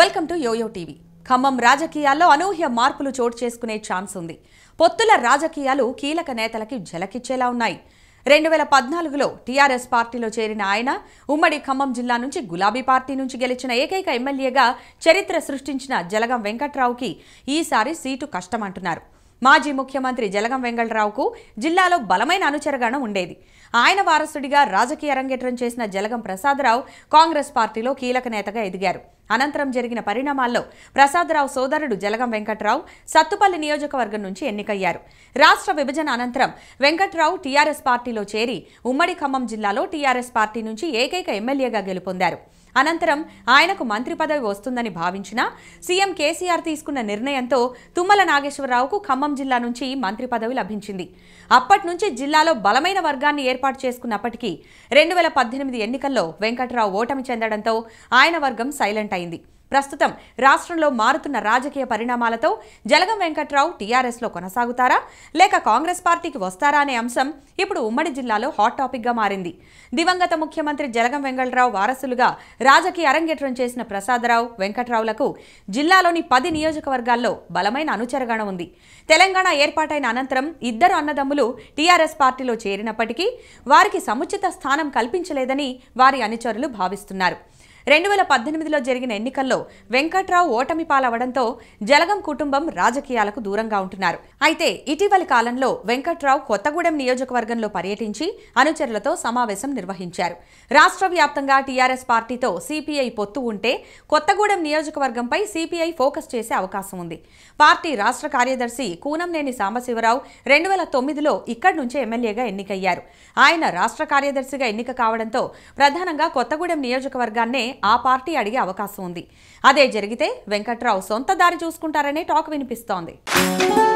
welcome to YOYO TV Khammam రాజకీయాల్లో అనూహ్య మార్పులు చోటు చేసుకునే ఛాన్స్ ఉంది పొత్తుల రాజకీయాలు కీలక నేతలకి జలకిచ్చేలా ఉన్నాయి రెండు వేల పద్నాలుగులో టీఆర్ఎస్ పార్టీలో చేరిన ఆయన ఉమ్మడి ఖమ్మం జిల్లా నుంచి గులాబీ పార్టీ నుంచి గెలిచిన ఏకైక ఎమ్మెల్యేగా చరిత్ర సృష్టించిన జలగం వెంకట్రావుకి ఈసారి సీటు కష్టమంటున్నారు మాజీ ముఖ్యమంత్రి జలగం వెంగళరావుకు జిల్లాలో బలమైన అనుచరగణం ఉండేది ఆయన వారసుడిగా రాజకీయ అరంగేట్రం చేసిన జలగం ప్రసాదరావు కాంగ్రెస్ పార్టీలో కీలక నేతగా ఎదిగారు అనంతరం జరిగిన పరిణామాల్లో ప్రసాదరావు సోదరుడు జలగం వెంకట్రావు సత్తుపల్లి నియోజకవర్గం నుంచి ఎన్నికయ్యారు రాష్ట్ర విభజన అనంతరం వెంకట్రావు టీఆర్ఎస్ పార్టీలో చేరి ఉమ్మడి ఖమ్మం జిల్లాలో టీఆర్ఎస్ పార్టీ నుంచి ఏకైక ఎమ్మెల్యేగా గెలుపొందారు అనంతరం ఆయనకు మంత్రి పదవి వస్తుందని భావించిన సీఎం కేసీఆర్ తీసుకున్న నిర్ణయంతో తుమ్మల నాగేశ్వరరావుకు ఖమ్మం జిల్లా నుంచి మంత్రి పదవి లభించింది అప్పటి నుంచి జిల్లాలో బలమైన వర్గాన్ని ఏర్పాటు చేసుకున్నప్పటికీ రెండు వేల పద్దెనిమిది ఎన్నికల్లో వెంకట్రావు ఓటమి చెందడంతో ఆయన వర్గం సైలెంట్ అయింది ప్రస్తుతం రాష్ట్రంలో మారుతున్న రాజకీయ పరిణామాలతో జలగం వెంకట్రావు టీఆర్ఎస్లో కొనసాగుతారా లేక కాంగ్రెస్ పార్టీకి వస్తారా అనే అంశం ఇప్పుడు ఉమ్మడి జిల్లాలో హాట్ టాపిక్గా మారింది దివంగత ముఖ్యమంత్రి జలగం వెంకట్రావు వారసులుగా రాజకీయ అరంగేట్రం చేసిన ప్రసాదరావు వెంకట్రావులకు జిల్లాలోని పది నియోజకవర్గాల్లో బలమైన అనుచరగణ ఉంది తెలంగాణ ఏర్పాటైన అనంతరం ఇద్దరు అన్నదమ్ములు టీఆర్ఎస్ పార్టీలో చేరినప్పటికీ వారికి సముచిత స్థానం కల్పించలేదని వారి అనుచరులు భావిస్తున్నారు రెండు వేల పద్దెనిమిదిలో జరిగిన ఎన్నికల్లో వెంకట్రావు ఓటమి పాలవడంతో జలగం కుటుంబం రాజకీయాలకు దూరంగా ఉంటున్నారు అయితే ఇటీవలి కాలంలో వెంకట్రావు కొత్తగూడెం నియోజకవర్గంలో పర్యటించి అనుచరులతో సమావేశం నిర్వహించారు రాష్ట్ర వ్యాప్తంగా టీఆర్ఎస్ పార్టీతో సిపిఐ పొత్తు ఉంటే కొత్తగూడెం నియోజకవర్గంపై సిపిఐ ఫోకస్ చేసే అవకాశం ఉంది పార్టీ రాష్ట్ర కార్యదర్శి కూనంనేని సాంబశివరావు రెండు వేల తొమ్మిదిలో ఇక్కడి నుంచే ఎమ్మెల్యేగా ఎన్నికయ్యారు ఆయన రాష్ట్ర కార్యదర్శిగా ఎన్నిక కావడంతో ప్రధానంగా కొత్తగూడెం నియోజకవర్గాన్నే ఆ పార్టీ అడిగే అవకాశం ఉంది అదే జరిగితే వెంకట్రావు సొంత దారి చూసుకుంటారనే టాక్ వినిపిస్తోంది